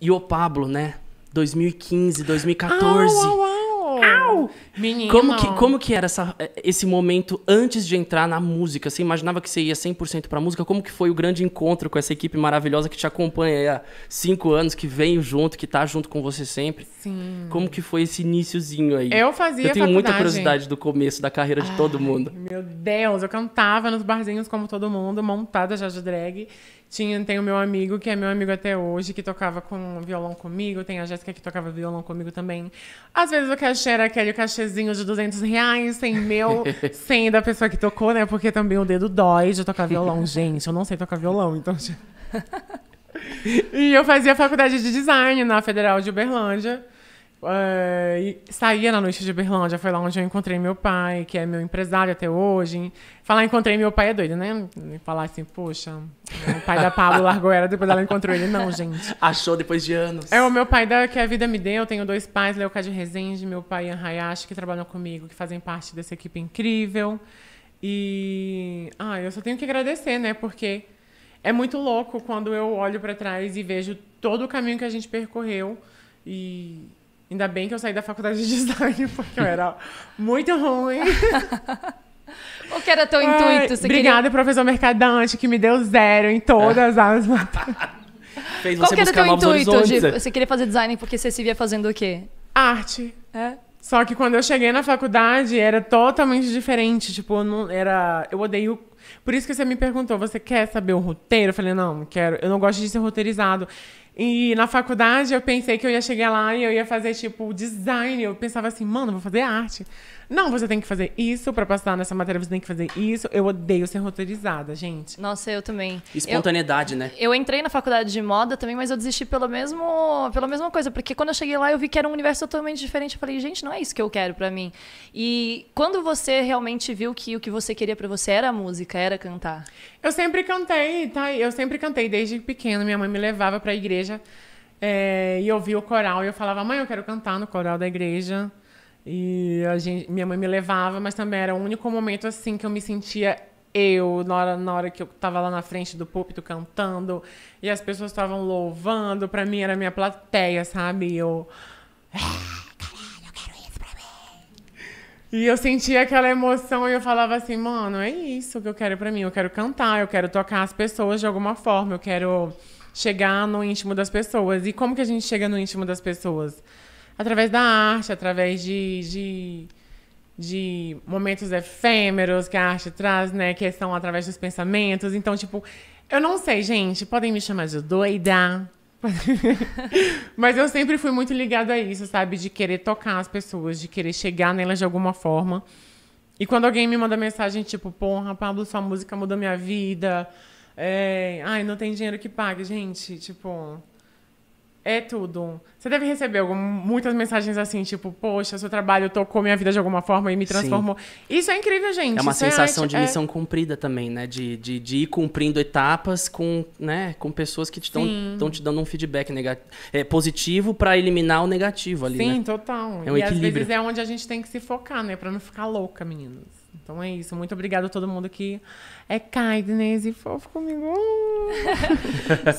e o Pablo, né? 2015, 2014. Au, au, au. Menino. Como que, como que era essa, eh, esse momento antes de entrar na música? Você imaginava que você ia 100% pra música? Como que foi o grande encontro com essa equipe maravilhosa que te acompanha há cinco anos, que vem junto, que tá junto com você sempre? Sim. Como que foi esse iníciozinho aí? Eu fazia Eu tenho faculdade. muita curiosidade do começo da carreira de Ai, todo mundo. Meu Deus, eu cantava nos barzinhos como todo mundo, montada já de drag. Tinha, tem o meu amigo, que é meu amigo até hoje, que tocava com violão comigo. Tem a Jéssica, que tocava violão comigo também. Às vezes o cachê era aquele cachezinho de 200 reais, sem meu, sem da pessoa que tocou, né? Porque também o dedo dói de tocar violão. Gente, eu não sei tocar violão, então... e eu fazia faculdade de design na Federal de Uberlândia. É, saía na noite de Berlândia, foi lá onde eu encontrei meu pai, que é meu empresário até hoje. Falar encontrei meu pai é doido, né? Falar assim, poxa, o pai da Pablo largou ela, depois ela encontrou ele. Não, gente. Achou depois de anos. É o meu pai da, que a vida me deu. Eu tenho dois pais, Leocádio Rezende, meu pai Ian Hayashi, que trabalham comigo, que fazem parte dessa equipe incrível. E. Ah, eu só tenho que agradecer, né? Porque é muito louco quando eu olho para trás e vejo todo o caminho que a gente percorreu. E Ainda bem que eu saí da faculdade de design, porque eu era muito ruim. Qual que era teu intuito? Ai, Você obrigada, queria... professor Mercadante, que me deu zero em todas ah. as matérias. Qual que era teu intuito? De... Você queria fazer design porque você se via fazendo o quê? Arte. É? Só que quando eu cheguei na faculdade, era totalmente diferente. Tipo, não, era... eu odeio por isso que você me perguntou, você quer saber o roteiro? Eu falei, não, não quero. Eu não gosto de ser roteirizado. E na faculdade eu pensei que eu ia chegar lá e eu ia fazer tipo design. Eu pensava assim, mano, vou fazer arte. Não, você tem que fazer isso para passar nessa matéria, você tem que fazer isso. Eu odeio ser roteirizada, gente. Nossa, eu também. Espontaneidade, eu, né? Eu entrei na faculdade de moda também, mas eu desisti pelo mesmo, pela mesma coisa, porque quando eu cheguei lá eu vi que era um universo totalmente diferente. Eu falei, gente, não é isso que eu quero para mim. E quando você realmente viu que o que você queria para você era a música, era cantar? Eu sempre cantei, tá? Eu sempre cantei desde pequeno. Minha mãe me levava para a igreja é, e ouvia o coral. E eu falava, mãe, eu quero cantar no coral da igreja. E a gente, minha mãe me levava, mas também era o único momento assim que eu me sentia eu, na hora, na hora que eu tava lá na frente do púlpito cantando e as pessoas estavam louvando, para mim era minha plateia, sabe? Eu. Ah! E eu sentia aquela emoção e eu falava assim, mano, é isso que eu quero para mim. Eu quero cantar, eu quero tocar as pessoas de alguma forma, eu quero chegar no íntimo das pessoas. E como que a gente chega no íntimo das pessoas? Através da arte, através de, de, de momentos efêmeros que a arte traz, né? Que são através dos pensamentos. Então, tipo, eu não sei, gente, podem me chamar de doida, Mas eu sempre fui muito ligada a isso, sabe? De querer tocar as pessoas, de querer chegar nelas de alguma forma. E quando alguém me manda mensagem tipo, porra, Pablo, sua música mudou minha vida. É... Ai, não tem dinheiro que pague, gente. Tipo, é tudo. Você deve receber muitas mensagens assim, tipo, poxa, seu trabalho tocou minha vida de alguma forma e me transformou. Sim. Isso é incrível, gente. É uma Isso é sensação é de missão é... cumprida também, né? De, de, de, ir cumprindo etapas com, né? com pessoas que estão te dando um feedback negativo, é, positivo para eliminar o negativo ali. Sim, né? total. É um e equilíbrio. às vezes é onde a gente tem que se focar, né? Para não ficar louca, meninos. Então é isso. Muito obrigada a todo mundo que é kindness né? e fofo comigo.